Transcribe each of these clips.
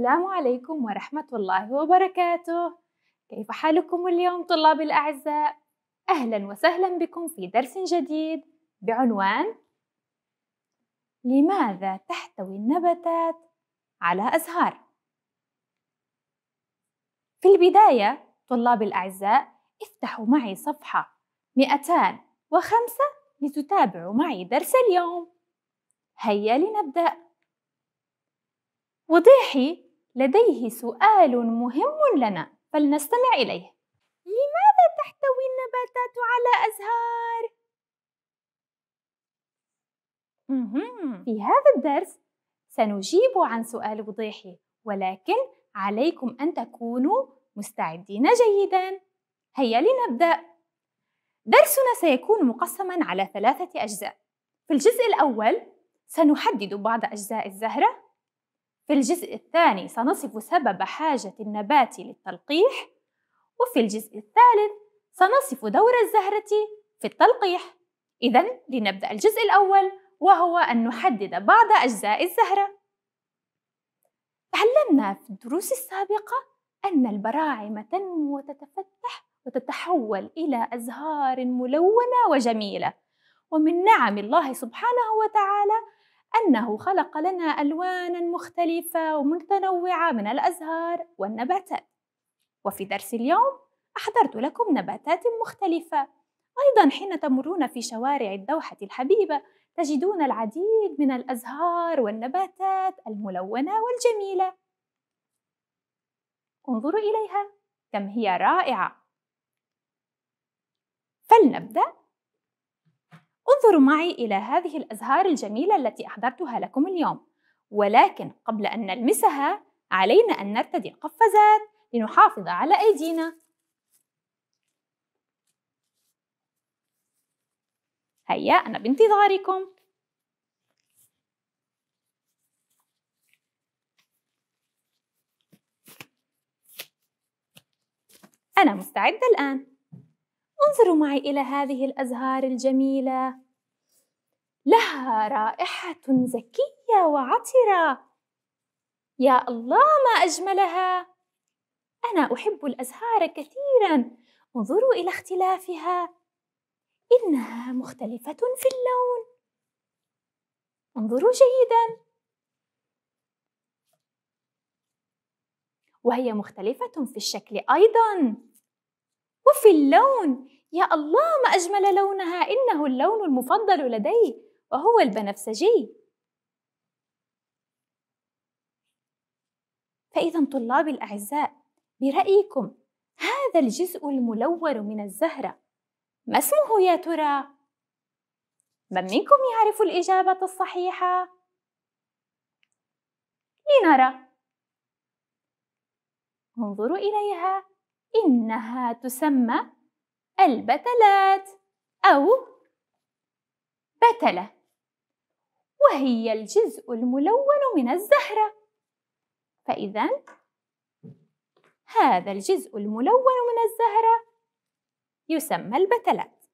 السلام عليكم ورحمة الله وبركاته كيف حالكم اليوم طلاب الأعزاء؟ أهلا وسهلا بكم في درس جديد بعنوان لماذا تحتوي النباتات على أزهار؟ في البداية طلاب الأعزاء افتحوا معي صفحة 205 لتتابعوا معي درس اليوم هيا لنبدأ وضيحي لديه سؤال مهم لنا فلنستمع إليه لماذا تحتوي النباتات على أزهار؟ في هذا الدرس سنجيب عن سؤال وضيحي ولكن عليكم أن تكونوا مستعدين جيدا هيا لنبدأ درسنا سيكون مقسما على ثلاثة أجزاء في الجزء الأول سنحدد بعض أجزاء الزهرة في الجزء الثاني سنصف سبب حاجة النبات للتلقيح وفي الجزء الثالث سنصف دور الزهرة في التلقيح إذا لنبدأ الجزء الأول وهو أن نحدد بعض أجزاء الزهرة تعلمنا في الدروس السابقة أن البراعم تنمو وتتفتح وتتحول إلى أزهار ملونة وجميلة ومن نعم الله سبحانه وتعالى أنه خلق لنا ألوانًا مختلفة ومتنوعة من الأزهار والنباتات. وفي درس اليوم أحضرت لكم نباتات مختلفة. أيضًا حين تمرون في شوارع الدوحة الحبيبة تجدون العديد من الأزهار والنباتات الملونة والجميلة. انظروا إليها، كم هي رائعة! فلنبدأ انظروا معي إلى هذه الأزهار الجميلة التي أحضرتها لكم اليوم ولكن قبل أن نلمسها علينا أن نرتدي القفازات لنحافظ على أيدينا هيا أنا بانتظاركم أنا مستعدة الآن انظروا معي إلى هذه الأزهار الجميلة لها رائحة زكية وعطرة يا الله ما أجملها أنا أحب الأزهار كثيرا انظروا إلى اختلافها إنها مختلفة في اللون انظروا جيدا وهي مختلفة في الشكل أيضا وفي اللون يا الله ما أجمل لونها إنه اللون المفضل لدي وهو البنفسجي فإذا طلابي الأعزاء برأيكم هذا الجزء الملور من الزهرة ما اسمه يا ترى؟ من منكم يعرف الإجابة الصحيحة؟ لنرى انظروا إليها إنها تسمى البتلات أو بتلة وهي الجزء الملون من الزهرة فإذا هذا الجزء الملون من الزهرة يسمى البتلات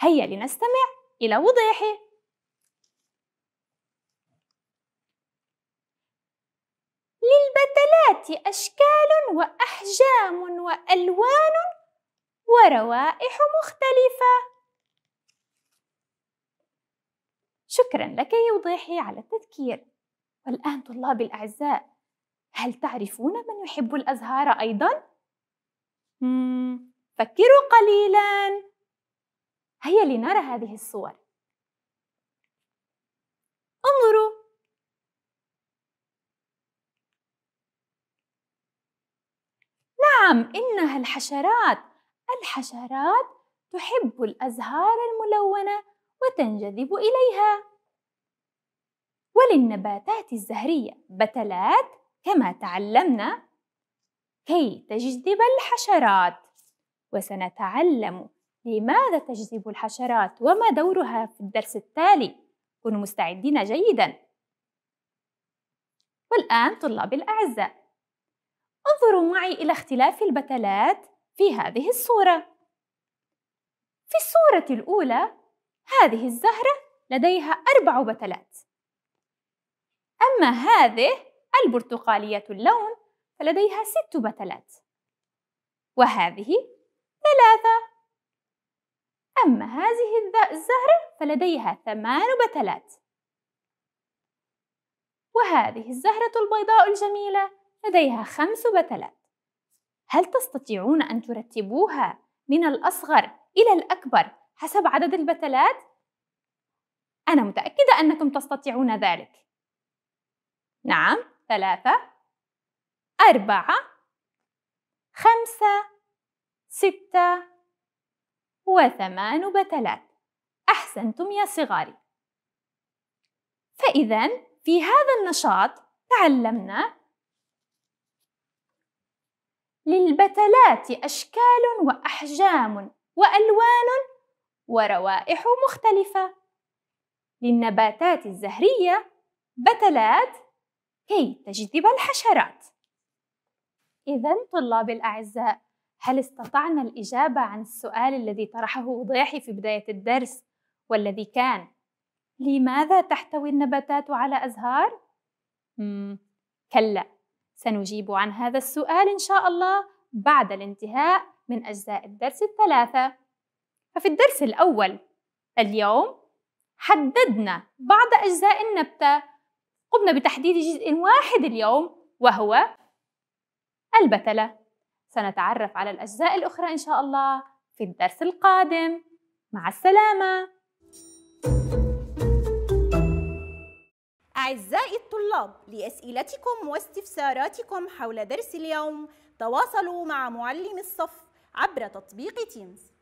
هيا لنستمع إلى وضيحه للبتلات أشكال وأحجام وألوان وروائح مختلفة شكرا لك يوضيحي على التذكير والآن طلابي الأعزاء هل تعرفون من يحب الأزهار أيضا؟ مم. فكروا قليلا هيا لنرى هذه الصور انظروا نعم إنها الحشرات الحشرات تحب الأزهار الملونة وتنجذب إليها وللنباتات الزهرية بتلات كما تعلمنا كي تجذب الحشرات وسنتعلم لماذا تجذب الحشرات وما دورها في الدرس التالي كونوا مستعدين جيدا والآن طلاب الأعزاء انظروا معي إلى اختلاف البتلات في هذه الصورة في الصورة الأولى هذه الزهرة لديها أربع بتلات أما هذه البرتقالية اللون فلديها ست بتلات وهذه ثلاثة أما هذه الزهرة فلديها ثمان بتلات وهذه الزهرة البيضاء الجميلة لديها خمس بتلات هل تستطيعون أن ترتبوها من الأصغر إلى الأكبر حسب عدد البتلات؟ أنا متأكدة أنكم تستطيعون ذلك نعم ثلاثة أربعة خمسة ستة وثمان بتلات أحسنتم يا صغاري فإذا في هذا النشاط تعلمنا للبتلات أشكال وأحجام وألوان وروائح مختلفة للنباتات الزهرية بتلات كي تجذب الحشرات إذا طلاب الأعزاء هل استطعنا الإجابة عن السؤال الذي طرحه وضيحي في بداية الدرس والذي كان لماذا تحتوي النباتات على أزهار؟ مم. كلا سنجيب عن هذا السؤال إن شاء الله بعد الانتهاء من أجزاء الدرس الثلاثة ففي الدرس الأول اليوم حددنا بعض أجزاء النبتة قمنا بتحديد جزء واحد اليوم وهو البتلة سنتعرف على الأجزاء الأخرى إن شاء الله في الدرس القادم مع السلامة thank you أعزائي الطلاب لأسئلتكم واستفساراتكم حول درس اليوم تواصلوا مع معلم الصف عبر تطبيق تيمز